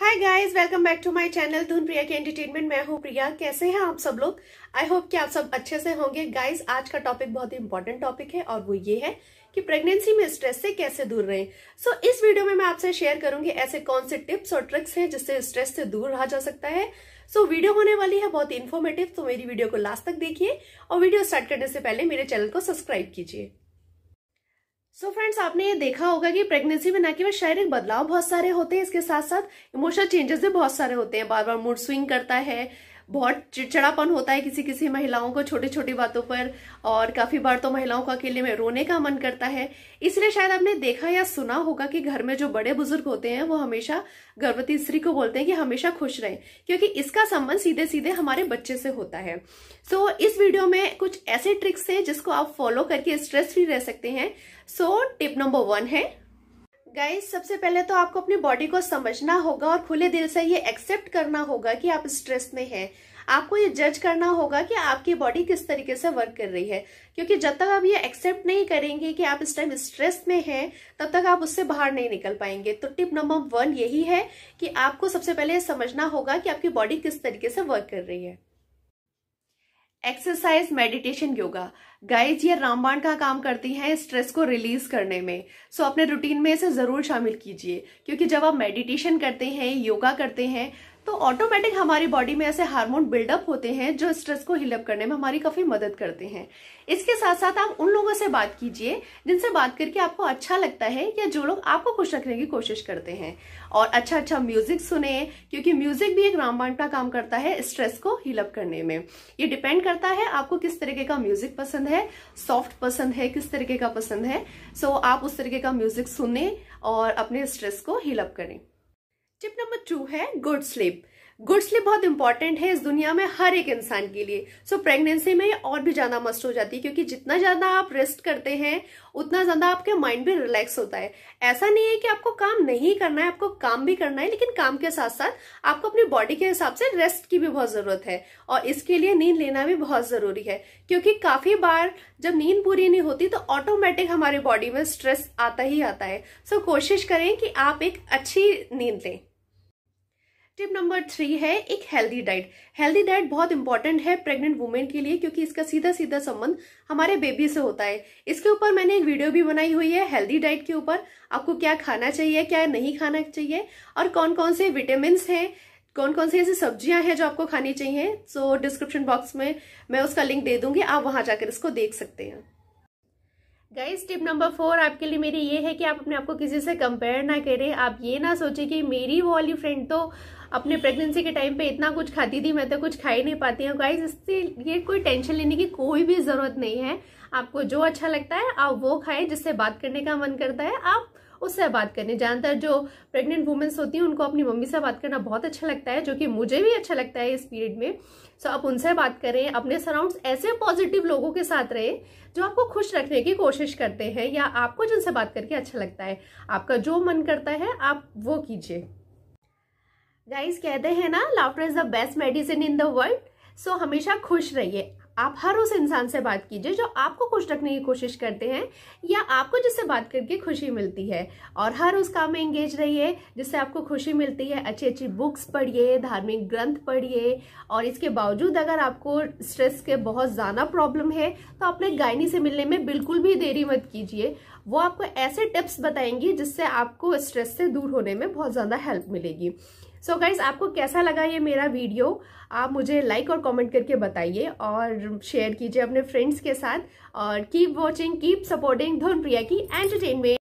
hi guys welcome back to my channel Dhun Priya के entertainment मैं हूँ प्रिया कैसे हैं आप सब लोग आई होप कि आप सब अच्छे से होंगे गाइस आज का टॉपिक बहुत ही इंपॉर्टेंट टॉपिक है और वो ये है कि प्रेगनेंसी में स्ट्रेस से कैसे दूर रहें सो so, इस वीडियो में मैं आपसे शेयर करूंगी ऐसे कौन से टिप्स और ट्रिक्स हैं जिससे स्ट्रेस से दूर रहा जा सकता है सो so, वीडियो होने वाली है बहुत इन्फॉर्मेटिव तो मेरी वीडियो को लास्ट तक देखिए और वीडियो स्टार्ट करने से पहले मेरे चैनल को सब्सक्राइब कीजिए सो so फ्रेंड्स आपने ये देखा होगा कि प्रेगनेंसी में ना केवल शारीरिक बदलाव बहुत सारे होते हैं इसके साथ साथ इमोशनल चेंजेस भी बहुत सारे होते हैं बार बार मूड स्विंग करता है बहुत चिड़चिड़ापन होता है किसी किसी महिलाओं को छोटी छोटी बातों पर और काफी बार तो महिलाओं को अकेले में रोने का मन करता है इसलिए शायद आपने देखा या सुना होगा कि घर में जो बड़े बुजुर्ग होते हैं वो हमेशा गर्भवती स्त्री को बोलते हैं कि हमेशा खुश रहें क्योंकि इसका संबंध सीधे सीधे हमारे बच्चे से होता है सो so, इस वीडियो में कुछ ऐसे ट्रिक्स हैं जिसको आप फॉलो करके स्ट्रेस फ्री रह सकते हैं सो टिप नंबर वन है गाइस सबसे पहले तो आपको अपनी बॉडी को समझना होगा और खुले दिल से ये एक्सेप्ट करना होगा कि आप स्ट्रेस में हैं आपको ये जज करना होगा कि आपकी बॉडी किस तरीके से वर्क कर रही है क्योंकि जब तक आप ये एक्सेप्ट नहीं करेंगे कि आप इस टाइम स्ट्रेस में हैं तब तक आप उससे बाहर नहीं निकल पाएंगे तो टिप नंबर वन यही है कि आपको सबसे पहले समझना होगा कि आपकी बॉडी किस तरीके से वर्क कर रही है एक्सरसाइज मेडिटेशन योगा गाइज ये रामबाण का काम करती हैं स्ट्रेस को रिलीज करने में सो so, अपने रूटीन में इसे ज़रूर शामिल कीजिए क्योंकि जब आप मेडिटेशन करते हैं योगा करते हैं तो ऑटोमेटिक हमारी बॉडी में ऐसे हार्मोन बिल्डअप होते हैं जो स्ट्रेस को हिलअप करने में हमारी काफी मदद करते हैं इसके साथ साथ आप उन लोगों से बात कीजिए जिनसे बात करके आपको अच्छा लगता है या जो लोग आपको खुश रखने की कोशिश करते हैं और अच्छा अच्छा म्यूजिक सुने क्योंकि म्यूजिक भी एक रामबाण का काम करता है स्ट्रेस को हिलअप करने में ये डिपेंड करता है आपको किस तरीके का म्यूजिक पसंद है सॉफ्ट पसंद है किस तरीके का पसंद है सो आप उस तरीके का म्यूजिक सुने और अपने स्ट्रेस को हिलअप करें टिप नंबर टू है गुड स्लीप गुड स्लिप बहुत इंपॉर्टेंट है इस दुनिया में हर एक इंसान के लिए सो so, प्रेगनेंसी में और भी ज्यादा मस्त हो जाती है क्योंकि जितना ज्यादा आप रेस्ट करते हैं उतना ज्यादा आपके माइंड भी रिलैक्स होता है ऐसा नहीं है कि आपको काम नहीं करना है आपको काम भी करना है लेकिन काम के साथ साथ आपको अपनी बॉडी के हिसाब से रेस्ट की भी बहुत जरूरत है और इसके लिए नींद लेना भी बहुत जरूरी है क्योंकि काफी बार जब नींद पूरी नहीं होती तो ऑटोमेटिक हमारे बॉडी में स्ट्रेस आता ही आता है सो so, कोशिश करें कि आप एक अच्छी नींद लें टिप नंबर थ्री है एक हेल्दी डाइट हेल्दी डाइट बहुत इंपॉर्टेंट है प्रेग्नेंट वुमेन के लिए क्योंकि इसका सीधा सीधा संबंध हमारे बेबी से होता है इसके ऊपर मैंने एक वीडियो भी बनाई हुई है हेल्दी डाइट के ऊपर आपको क्या खाना चाहिए क्या नहीं खाना चाहिए और कौन कौन से विटामिन हैं कौन कौन सी ऐसी सब्जियां हैं जो आपको खानी चाहिए सो डिस्क्रिप्शन बॉक्स में मैं उसका लिंक दे दूंगी आप वहां जाकर इसको देख सकते हैं गाइस टिप नंबर फोर आपके लिए मेरी ये है कि आप अपने आप को किसी से कंपेयर ना करें आप ये ना सोचें कि मेरी वो वाली फ्रेंड तो अपने प्रेगनेंसी के टाइम पे इतना कुछ खाती थी मैं तो कुछ खा ही नहीं पाती हूँ गाइज इससे ये कोई टेंशन लेने की कोई भी ज़रूरत नहीं है आपको जो अच्छा लगता है आप वो खाए जिससे बात करने का मन करता है आप उससे बात करनी ज़्यादातर जो प्रेग्नेंट वुमेंस होती हैं उनको अपनी मम्मी से बात करना बहुत अच्छा लगता है जो कि मुझे भी अच्छा लगता है इस पीरियड में सो so, आप उनसे बात करें अपने सराउंड्स ऐसे पॉजिटिव लोगों के साथ रहें जो आपको खुश रखने की कोशिश करते हैं या आपको जिनसे बात करके अच्छा लगता है आपका जो मन करता है आप वो कीजिए गाइस कहते हैं ना laughter is the best medicine in the world so हमेशा खुश रहिए आप हर उस इंसान से बात कीजिए जो आपको खुश रखने की कोशिश करते हैं या आपको जिससे बात करके खुशी मिलती है और हर उस काम में एंगेज रहिए जिससे आपको खुशी मिलती है अच्छी अच्छी बुक्स पढ़िए धार्मिक ग्रंथ पढ़िए और इसके बावजूद अगर आपको स्ट्रेस के बहुत ज़्यादा प्रॉब्लम है तो अपने गायनी से मिलने में बिल्कुल भी देरी मत कीजिए वो आपको ऐसे टिप्स बताएंगी जिससे आपको स्ट्रेस से दूर होने में बहुत ज़्यादा हेल्प मिलेगी सो so गाइज आपको कैसा लगा ये मेरा वीडियो आप मुझे लाइक और कमेंट करके बताइए और शेयर कीजिए अपने फ्रेंड्स के साथ और कीप वॉचिंग कीप सपोर्टिंग धोन प्रिया की एंटरटेनमेंट